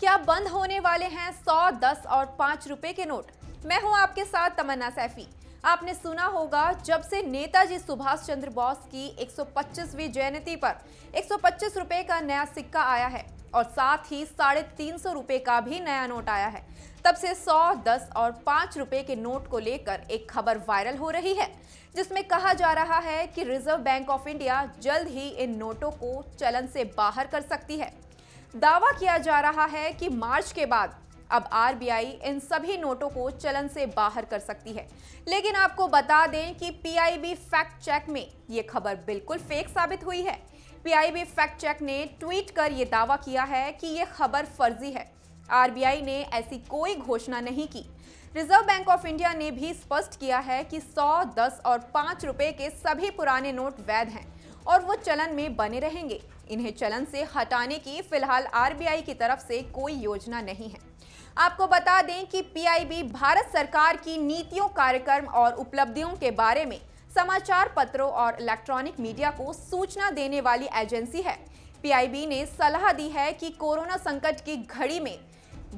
क्या बंद होने वाले हैं सौ दस और पांच रुपए के नोट मैं हूं आपके साथ तमन्ना सैफी आपने सुना होगा जब से नेताजी सुभाष चंद्र बोस की 125वीं जयंती पर 125 रुपए का नया सिक्का आया है और साथ ही साढ़े तीन सौ रुपए का भी नया नोट आया है तब से सौ दस और पाँच रुपए के नोट को लेकर एक खबर वायरल हो रही है जिसमें कहा जा रहा है कि रिजर्व बैंक ऑफ इंडिया जल्द ही इन नोटों को चलन से बाहर कर सकती है दावा किया जा रहा है कि मार्च के बाद अब आरबीआई इन सभी नोटों को चलन से बाहर कर सकती है लेकिन आपको बता दें कि पीआईबी फैक्ट चेक में ये खबर बिल्कुल फेक साबित हुई है पीआईबी फैक्ट चेक ने ट्वीट कर ये दावा किया है कि ये खबर फर्जी है आरबीआई ने ऐसी कोई घोषणा नहीं की रिजर्व बैंक ऑफ इंडिया ने भी स्पष्ट किया है कि 100, 10 और 5 रुपए के सभी पुराने नोट वैध हैं और वो चलन में बने रहेंगे इन्हें चलन से हटाने की फिलहाल आरबीआई की तरफ से कोई योजना नहीं है आपको बता दें कि पीआईबी भारत सरकार की नीतियों कार्यक्रम और उपलब्धियों के बारे में समाचार पत्रों और इलेक्ट्रॉनिक मीडिया को सूचना देने वाली एजेंसी है पीआईबी ने सलाह दी है कि कोरोना संकट की घड़ी में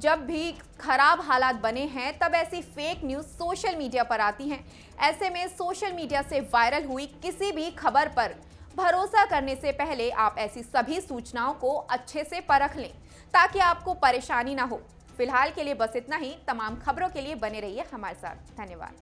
जब भी खराब हालात बने हैं तब ऐसी फेक न्यूज सोशल मीडिया पर आती हैं ऐसे में सोशल मीडिया से वायरल हुई किसी भी खबर पर भरोसा करने से पहले आप ऐसी सभी सूचनाओं को अच्छे से परख लें ताकि आपको परेशानी ना हो फिलहाल के लिए बस इतना ही तमाम खबरों के लिए बने रहिए हमारे साथ धन्यवाद